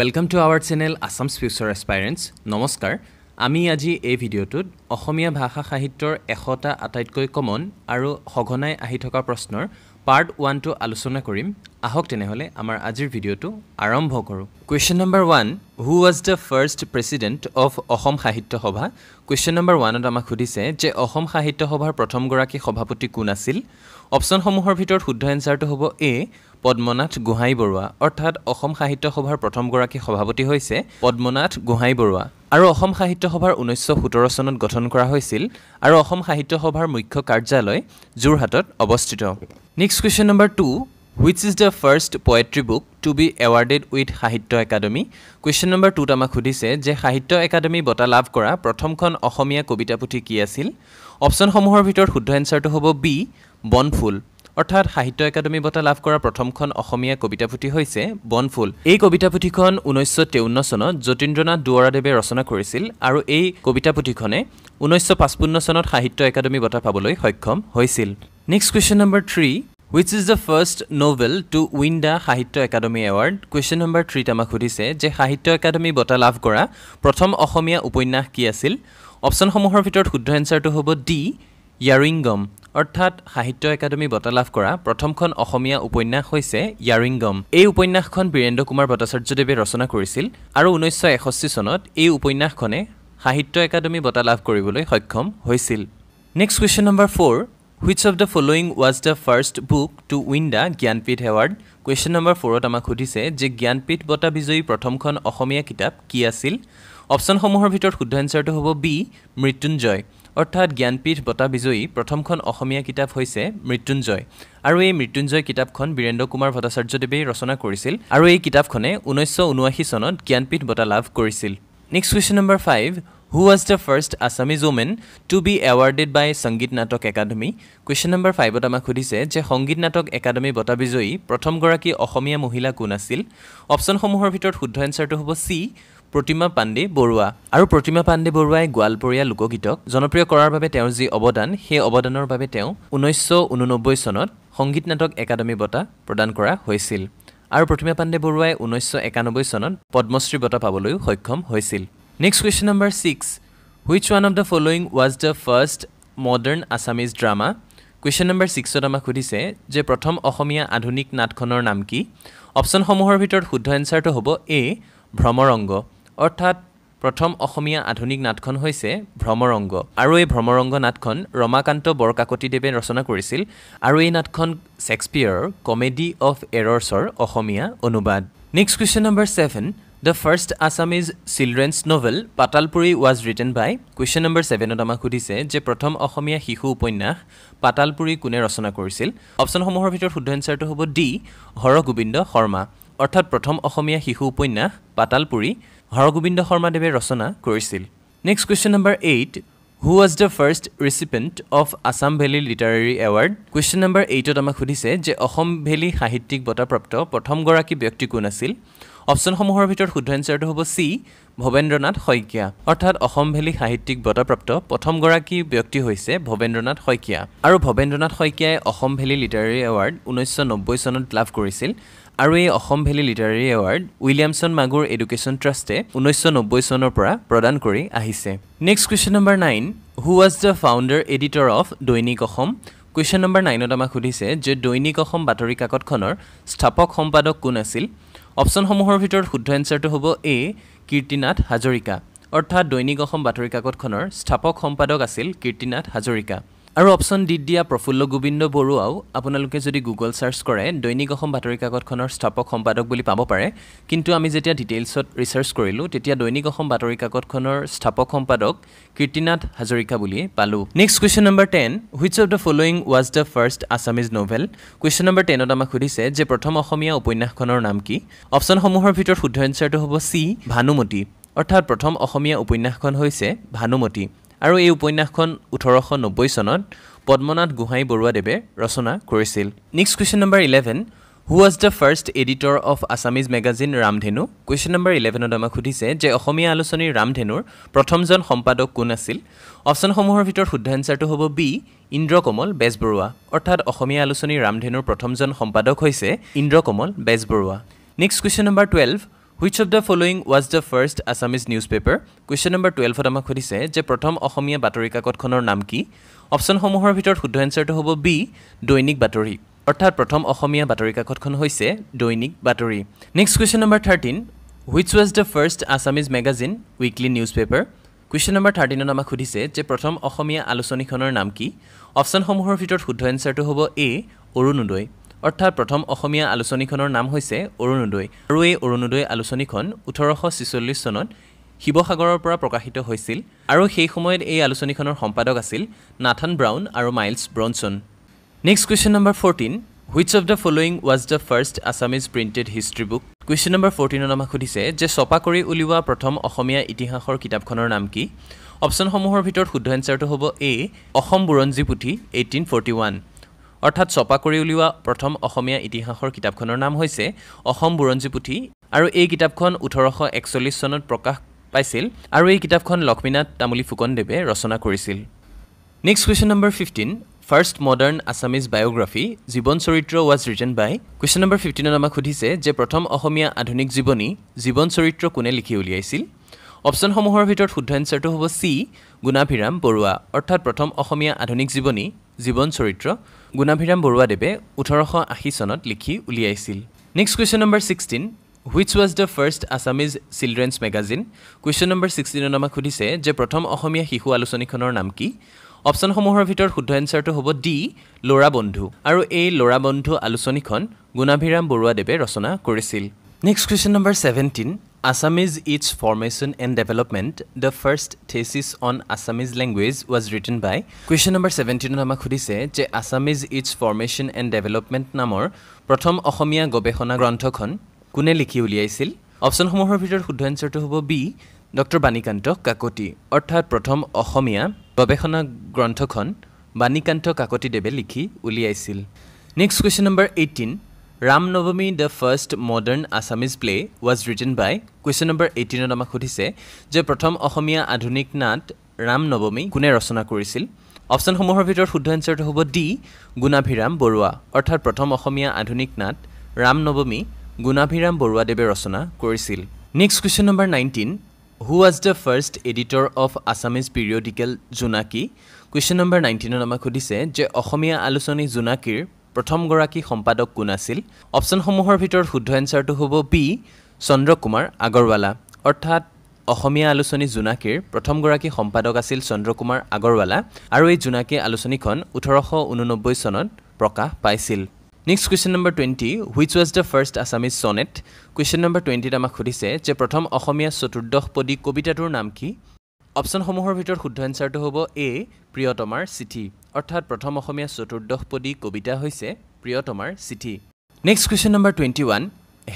welcome to our channel Assam's future aspirants নমস্কাৰ আমি আজি এই ভিডিঅ'টোত অসমীয়া ভাষা সাহিত্যৰ এশটা আটাইতকৈ কমন আৰু সঘনাই আহি থকা প্ৰশ্নৰ পাৰ্ট ওৱানটো আলোচনা কৰিম আহক তেনেহ'লে আমাৰ আজিৰ ভিডিঅ'টো আৰম্ভ কৰোঁ question number one who was the first president of Asam Sahitya Sabha question number ওৱানত আমাক সুধিছে যে অসম সাহিত্য সভাৰ প্ৰথমগৰাকী সভাপতি কোন আছিল অপশ্যনসমূহৰ ভিতৰত শুদ্ধ এনচাৰটো হ'ব এ পদ্মনাথ গোহাঁই বৰুৱা অৰ্থাৎ অসম সাহিত্য সভাৰ প্ৰথমগৰাকী সভাপতি হৈছে পদ্মনাথ গোহাঁই বৰুৱা আৰু অসম সাহিত্য সভাৰ ঊনৈছশ সোতৰ চনত গঠন কৰা হৈছিল আৰু অসম সাহিত্য সভাৰ মুখ্য কাৰ্যালয় যোৰহাটত অৱস্থিত next question number two which is the first poetry book to be awarded with Sahitya Akademi question number টুত আমাক সুধিছে যে সাহিত্য একাডেমি বঁটা লাভ কৰা প্ৰথমখন অসমীয়া কবিতা পুথি কি আছিল অপশ্যনসমূহৰ ভিতৰত শুদ্ধ এনচাৰটো হ'ব বি বনফুল অৰ্থাৎ সাহিত্য একাডেমি বঁটা লাভ কৰা প্ৰথমখন অসমীয়া কবিতা পুথি হৈছে বনফুল এই কবিতা পুথিখন ঊনৈছশ তেৱন্ন চনত যতীন্দ্ৰনাথ দুৱৰাদেৱে ৰচনা কৰিছিল আৰু এই কবিতা পুথিখনে ঊনৈছশ পাঁচপন্ন চনত সাহিত্য একাডেমি বঁটা পাবলৈ সক্ষম হৈছিল next question number three which is the first novel to win the Sahitya Akademi award question number থ্ৰীত আমাক সুধিছে যে সাহিত্য একাডেমী বঁটা লাভ কৰা প্ৰথম অসমীয়া উপন্যাস কি আছিল অপশ্যনসমূহৰ ভিতৰত শুদ্ধ এনচাৰটো হ'ব ডি য়াৰিংগম অৰ্থাৎ সাহিত্য একাডেমী বঁটা লাভ কৰা প্ৰথমখন অসমীয়া উপন্যাস হৈছে য়াৰিংগম এই উপন্যাসখন বীৰেন্দ্ৰ কুমাৰ ভট্টাচাৰ্যদেৱে ৰচনা কৰিছিল আৰু ঊনৈছশ এষষ্ঠি চনত এই উপন্যাসখনে সাহিত্য একাডেমী বঁটা লাভ কৰিবলৈ সক্ষম হৈছিল next question number four which of the following was the first book to win the Jnanpith award question number ফ'ৰত আমাক সুধিছে যে জ্ঞানপীঠ বঁটা বিজয়ী প্ৰথমখন অসমীয়া কিতাপ কি আছিল অপশ্যনসমূহৰ ভিতৰত শুদ্ধ এঞ্চাৰটো হ'ব বি মৃত্যুঞ্জয় অৰ্থাৎ জ্ঞানপীঠ বঁটা বিজয়ী প্ৰথমখন অসমীয়া কিতাপ হৈছে মৃত্যুঞ্জয় আৰু এই মৃত্যুঞ্জয় কিতাপখন বীৰেন্দ্ৰ কুমাৰ ভট্টাচাৰ্যদেৱেই ৰচনা কৰিছিল আৰু এই কিতাপখনে ঊনৈছশ ঊনোৱাশী চনত জ্ঞানপীঠ বঁটা লাভ কৰিছিল next question number five who was the first Assamese women to be awarded by Sangeet Natak academy question number ফাইভত আমাক সুধিছে যে সংগীত নাটক একাডেমী বঁটা বিজয়ী প্ৰথমগৰাকী অসমীয়া মহিলা কোন আছিল অপশ্যনসমূহৰ ভিতৰত শুদ্ধ এনচাৰটো হ'ব চি প্ৰতিমা পাণ্ডে বৰুৱা আৰু প্ৰতিমা পাণ্ডে বৰুৱাই গোৱালপৰীয়া লোকগীতক জনপ্ৰিয় কৰাৰ বাবে তেওঁৰ যি অৱদান সেই অৱদানৰ বাবে তেওঁ ঊনৈছশ ঊননব্বৈ চনত সংগীত নাটক একাডেমী বঁটা প্ৰদান কৰা হৈছিল আৰু প্ৰতিমা পাণ্ডে বৰুৱাই ঊনৈছশ একানব্বৈ চনত পদ্মশ্ৰী বঁটা পাবলৈও সক্ষম হৈছিল next question number six which one of the following was the first modern Assamese drama question number ছিক্সত আমাক সুধিছে যে প্ৰথম অসমীয়া আধুনিক নাটখনৰ নাম কি অপশ্যনসমূহৰ ভিতৰত শুদ্ধ এনচাৰটো হ'ব এ ভ্ৰমৰংগ অৰ্থাৎ প্ৰথম অসমীয়া আধুনিক নাটখন হৈছে ভ্ৰমৰংগ আৰু এই ভ্ৰমৰংগ নাটখন ৰমাকান্ত বৰকাকতিদেৱে ৰচনা কৰিছিল আৰু এই নাটখন ছেক্সপিয়াৰৰ কমেডি অফ এৰৰ্ছৰ অসমীয়া অনুবাদ next question number seven the first Assamese children's novel Patalpuri was written by question number ছেভেনত আমাক সুধিছে যে প্ৰথম অসমীয়া শিশু উপন্যাস পাতালপুৰী কোনে ৰচনা কৰিছিল অপশ্যনসমূহৰ ভিতৰত শুদ্ধ এনচাৰটো হ'ব ডি হৰগোবিন্দ শৰ্মা অৰ্থাৎ প্ৰথম অসমীয়া শিশু উপন্যাস পাতালপুৰী হৰগোবিন্দ শৰ্মাদেৱে ৰচনা কৰিছিল next question number eight who was the first recipient of Assam valley literary award question number এইটত আমাক সুধিছে যে অসম ভেলী সাহিত্যিক বঁটাপ্ৰাপ্ত প্ৰথমগৰাকী ব্যক্তি কোন আছিল অপশ্যনসমূহৰ ভিতৰত শুদ্ধ এঞ্চাৰটো হ'ব চি ভৱেন্দ্ৰনাথ শইকীয়া অৰ্থাৎ অসম ভেলী সাহিত্যিক বঁটাপ্ৰাপ্ত প্ৰথমগৰাকী ব্যক্তি হৈছে ভৱেন্দ্ৰনাথ শইকীয়া আৰু ভৱেন্দ্ৰনাথ শইকীয়াই অসম ভেলী লিটাৰী এৱাৰ্ড ঊনৈছশ নব্বৈ চনত লাভ কৰিছিল আৰু এই Assam valley literary award Williamson Magor education ট্ৰাষ্টে ঊনৈছশ নব্বৈ চনৰ পৰা প্ৰদান কৰি আহিছে next question number nine who was the founder editor of Dainik Asam question number নাইনত আমাক সুধিছে যে দৈনিক অসম বাতৰি কাকতখনৰ স্থাপক সম্পাদক কোন আছিল অপশ্যনসমূহৰ ভিতৰত শুদ্ধ এনচাৰটো হ'ব এ কীৰ্তিনাথ হাজৰিকা অৰ্থাৎ দৈনিক অসম বাতৰি কাকতখনৰ স্থাপক সম্পাদক আছিল কীৰ্তিনাথ হাজৰিকা আৰু অপশ্যন ডিত দিয়া প্ৰফুল্ল গোবিন্দ বৰুৱাও আপোনালোকে যদি গুগল ছাৰ্চ কৰে দৈনিক অসম বাতৰি কাকতখনৰ স্থাপক সম্পাদক বুলি পাব পাৰে কিন্তু আমি যেতিয়া ডিটেইলছত ৰিচাৰ্চ কৰিলোঁ তেতিয়া দৈনিক অসম বাতৰি কাকতখনৰ স্থাপক সম্পাদক কীৰ্তিনাথ হাজৰিকা বুলি পালোঁ next question number ten which of the following was the first Assamese novel question number টেনত আমাক সুধিছে যে প্ৰথম অসমীয়া উপন্যাসখনৰ নাম কি অপশ্যনসমূহৰ ভিতৰত শুদ্ধ এনচাৰটো হ'ব চি ভানুমতী অৰ্থাৎ প্ৰথম অসমীয়া উপন্যাসখন হৈছে ভানুমতী আৰু এই উপন্যাসখন ওঠৰশ নব্বৈ চনত পদ্মনাথ গোহাঁই বৰুৱাদেৱে ৰচনা কৰিছিল next question number eleven who was the first editor of Assamese magazine Ramdhenu question number ইলেভেনত আমাক সুধিছে যে অসমীয়া আলোচনীৰ ৰামধেনুৰ প্ৰথমজন সম্পাদক কোন আছিল অপশ্যনসমূহৰ ভিতৰত শুদ্ধ এনচাৰটো হ'ব বি ইন্দ্ৰকমল বেজবৰুৱা অৰ্থাৎ অসমীয়া আলোচনীৰ ৰামধেনুৰ প্ৰথমজন সম্পাদক হৈছে Indrakamal Bezbaruah next question number twelve which of the following was the first Assamese news paper question number টুৱেলভত আমাক সুধিছে যে প্ৰথম অসমীয়া বাতৰি কাকতখনৰ নাম কি অপশ্যনসমূহৰ ভিতৰত শুদ্ধ এনচাৰটো হ'ব বি দৈনিক বাতৰি অৰ্থাৎ প্ৰথম অসমীয়া বাতৰি কাকতখন হৈছে Dainik Batori next question number thirteen which was the first Assamese magazine weekly news paper question number থাৰ্টিনত আমাক সুধিছে যে প্ৰথম অসমীয়া আলোচনীখনৰ নাম কি অপশ্যনসমূহৰ ভিতৰত শুদ্ধ এনচাৰটো হ'ব এ অৰুণোদয় অৰ্থাৎ প্ৰথম অসমীয়া আলোচনীখনৰ নাম হৈছে অৰুণোদয় আৰু এই অৰুণোদয় আলোচনীখন ওঠৰশ ছিচল্লিছ চনত শিৱসাগৰৰ পৰা প্ৰকাশিত হৈছিল আৰু সেই সময়ত এই আলোচনীখনৰ সম্পাদক আছিল নাথান ব্ৰাউন আৰু Miles Bronson next question number fourteen which of the following was the first Assamese printed history book question number ফৰ্টিনত আমাক সুধিছে যে ছপা কৰি উলিওৱা প্ৰথম অসমীয়া ইতিহাসৰ কিতাপখনৰ নাম কি অপশ্যনসমূহৰ ভিতৰত শুদ্ধ এনচাৰটো হ'ব এ অসম বুৰঞ্জী পুথি এইটিন ফৰ্টি ওৱান অৰ্থাৎ ছপা কৰি উলিওৱা প্ৰথম অসমীয়া ইতিহাসৰ কিতাপখনৰ নাম হৈছে অসম বুৰঞ্জী পুথি আৰু এই কিতাপখন ওঠৰশ একচল্লিছ চনত প্ৰকাশ পাইছিল আৰু এই কিতাপখন লক্ষ্মীনাথ তামুলী ফুকনদেৱে ৰচনা কৰিছিল next question number fifteen first modern Assamese biography জীৱন চৰিত্ৰ was written by question number ফিফটিনত আমাক সুধিছে যে প্ৰথম অসমীয়া আধুনিক জীৱনী জীৱন চৰিত্ৰ কোনে লিখি উলিয়াইছিল অপশ্যনসমূহৰ ভিতৰত শুদ্ধ এনচাৰটো হ'ব চি গুণাভিৰাম বৰুৱা অৰ্থাৎ প্ৰথম অসমীয়া আধুনিক জীৱনী জীৱন চৰিত্ৰ গুণাভিৰাম বৰুৱাদেৱে ওঠৰশ আশী চনত লিখি উলিয়াইছিল next question number sixteen which was the first Assamese children's magazine question number ছিক্সটিনত আমাক সুধিছে যে প্ৰথম অসমীয়া শিশু আলোচনীখনৰ নাম কি অপশ্যনসমূহৰ ভিতৰত শুদ্ধ এনচাৰটো হ'ব ডি বন্ধু আৰু এই ল'ৰা বন্ধু আলোচনীখন গুণাভিৰাম বৰুৱাদেৱে ৰচনা কৰিছিল next question number seventeen Assamese its formation and development the first thesis on Assamese language was written by question number 17 আমাক খুদিছে যে Assamese its formation and development নামৰ প্ৰথম অসমীয়া গৱেষণা গ্ৰন্থখন কোনে লিখি উলিয়াইছিল অপচন সমূহৰ ভিতৰত শুদ্ধ আনচাৰটো হ'ব বি ডক্টৰ বাণীকান্ত কাকতি অৰ্থাৎ প্ৰথম অসমীয়া গৱেষণা গ্ৰন্থখন বাণীকান্ত কাকতিদেৱে লিখি উলিয়াইছিল next question number eighteen Ram নৱমী the first modern Assamese play was written by question number এইটিনত আমাক সুধিছে যে প্ৰথম অসমীয়া আধুনিক নাট ৰাম নৱমী কোনে ৰচনা কৰিছিল অপশ্যনসমূহৰ ভিতৰত শুদ্ধ এঞ্চাৰটো হ'ব ডি গুণাভিৰাম বৰুৱা অৰ্থাৎ প্ৰথম অসমীয়া আধুনিক নাট ৰাম নৱমী গুণাভিৰাম বৰুৱাদেৱে ৰচনা কৰিছিল next question number nineteen who was the first editor of Assamese periodical Jonaki question number নাইনটিনত আমাক সুধিছে যে অসমীয়া আলোচনী জোনাকীৰ প্ৰথমগৰাকী সম্পাদক কোন আছিল অপশ্যনসমূহৰ ভিতৰত শুদ্ধ এনচাৰটো হ'ব বি চন্দ্ৰ কুমাৰ আগৰৱালা অৰ্থাৎ অসমীয়া আলোচনী জোনাকীৰ প্ৰথমগৰাকী সম্পাদক আছিল চন্দ্ৰ কুমাৰ আগৰৱালা আৰু এই জোনাকী আলোচনীখন ওঠৰশ ঊননব্বৈ চনত প্ৰকাশ পাইছিল next question number twenty which was the first Assamese sonnet question number টুৱেণ্টিত আমাক সুধিছে যে প্ৰথম অসমীয়া চতুৰ্দশ পদী কবিতাটোৰ নাম কি অপশ্যনসমূহৰ ভিতৰত শুদ্ধ এনচাৰটো হ'ব এ প্ৰিয়তমাৰ চিঠি অৰ্থাৎ প্ৰথম অসমীয়া চতুৰ্দশপদী কবিতা হৈছে প্ৰিয়তমাৰ চিঠি next question number twenty one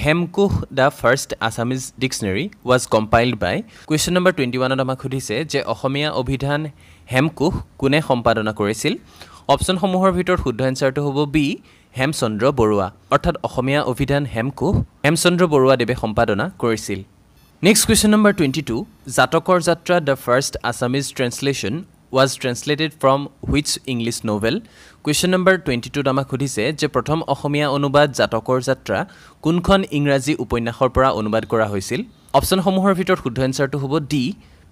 Hemkosh the first Assamese dictionary was compiled by question number twenty ওৱানত আমাক সুধিছে যে অসমীয়া অভিধান হেমকোষ কোনে সম্পাদনা কৰিছিল অপশ্যনসমূহৰ ভিতৰত শুদ্ধ এনচাৰটো হ'ব বি হেমচন্দ্ৰ বৰুৱা অৰ্থাৎ অসমীয়া অভিধান হেমকোষ হেমচন্দ্ৰ বৰুৱাদেৱে সম্পাদনা কৰিছিল next question number twenty two জাতকৰ যাত্ৰা the first Assamese translation was translated from which English novel question number twenty টুত আমাক সুধিছে যে প্ৰথম অসমীয়া অনুবাদ জাতকৰ যাত্ৰা কোনখন ইংৰাজী উপন্যাসৰ পৰা অনুবাদ কৰা হৈছিল অপশ্যনসমূহৰ ভিতৰত শুদ্ধ এনচাৰটো হ'ব ডি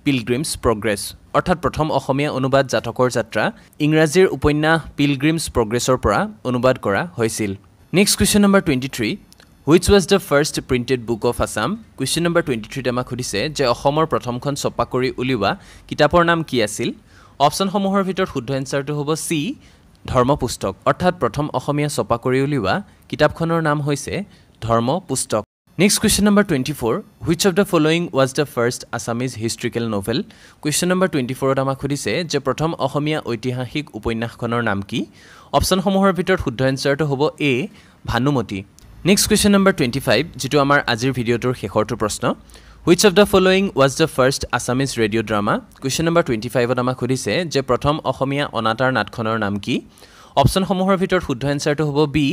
পিলগ্ৰিমছ প্ৰগ্ৰেছ অৰ্থাৎ প্ৰথম অসমীয়া অনুবাদ জাতকৰ যাত্ৰা ইংৰাজীৰ উপন্যাস পিলগ্ৰিমছ প্ৰগ্ৰেছৰ পৰা অনুবাদ কৰা হৈছিল next question number twenty three which was the first printed book of Assam question number twenty থ্ৰীত আমাক সুধিছে যে অসমৰ প্ৰথমখন ছপা কৰি উলিওৱা কিতাপৰ নাম কি আছিল অপশ্যনসমূহৰ ভিতৰত শুদ্ধ এনচাৰটো হ'ব চি ধৰ্মপুস্তক অৰ্থাৎ প্ৰথম অসমীয়া ছপা কৰি উলিওৱা কিতাপখনৰ নাম হৈছে ধৰ্মপুস্তক next question number twenty four which of the following was the first Assamese historical novel question number twenty ফ'ৰত আমাক সুধিছে যে প্ৰথম অসমীয়া ঐতিহাসিক উপন্যাসখনৰ নাম কি অপশ্যনসমূহৰ ভিতৰত শুদ্ধ এনচাৰটো হ'ব A Bhanumati next question number twenty five যিটো আমাৰ আজিৰ ভিডিঅ'টোৰ শেষৰটো প্ৰশ্ন which of the following was the first Assamese radio' drama question number twenty ফাইভত আমাক সুধিছে যে প্ৰথম অসমীয়া অনাতাঁৰ নাটখনৰ নাম কি অপশ্যনসমূহৰ ভিতৰত শুদ্ধ এনচাৰটো হ'ব বি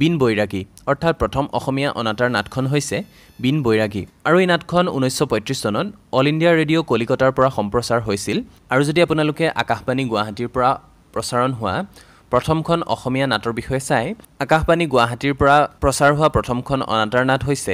বীন বৈৰাগী অৰ্থাৎ প্ৰথম অসমীয়া অনাতাঁৰ নাটখন হৈছে বীন বৈৰাগী আৰু এই নাটখন ঊনৈছশ পঁয়ত্ৰিছ চনত অল ইণ্ডিয়া ৰেডিঅ' কলিকতাৰ পৰা সম্প্ৰচাৰ হৈছিল আৰু যদি আপোনালোকে আকাশবাণী গুৱাহাটীৰ পৰা প্ৰচাৰণ হোৱা প্ৰথমখন অসমীয়া নাটৰ বিষয়ে চাই আকাশবাণী গুৱাহাটীৰ পৰা প্ৰচাৰ হোৱা প্ৰথমখন অনাতাৰ নাট হৈছে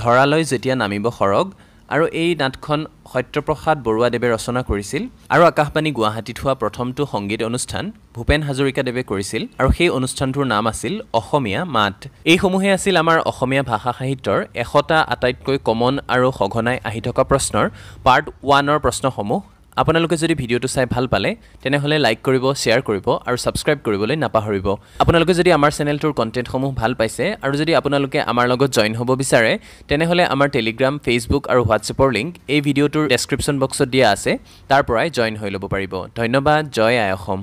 ধৰালৈ যেতিয়া নামিব সৰগ আৰু এই নাটখন সত্যপ্ৰসাদ বৰুৱাদেৱে ৰচনা কৰিছিল আৰু আকাশবাণী গুৱাহাটীত হোৱা প্ৰথমটো সংগীত অনুষ্ঠান ভূপেন হাজৰিকাদেৱে কৰিছিল আৰু সেই অনুষ্ঠানটোৰ নাম আছিল অসমীয়া মাত এইসমূহেই আছিল আমাৰ অসমীয়া ভাষা সাহিত্যৰ এশটা আটাইতকৈ কমন আৰু সঘনাই আহি থকা প্ৰশ্নৰ পাৰ্ট ওৱানৰ প্ৰশ্নসমূহ আপোনালোকে যদি ভিডিঅ'টো চাই ভাল পালে তেনেহ'লে লাইক কৰিব শ্বেয়াৰ কৰিব আৰু ছাবস্ক্ৰাইব কৰিবলৈ নাপাহৰিব আপোনালোকে যদি আমাৰ চেনেলটোৰ কণ্টেণ্টসমূহ ভাল পাইছে আৰু যদি আপোনালোকে আমাৰ লগত জইন হ'ব বিচাৰে তেনেহ'লে আমাৰ টেলিগ্ৰাম ফেচবুক আৰু হোৱাটছএপৰ লিংক এই ভিডিঅ'টোৰ ডেছক্ৰিপশ্যন বক্সত দিয়া আছে তাৰ পৰাই জইন হৈ ল'ব পাৰিব ধন্যবাদ জয় আই অসম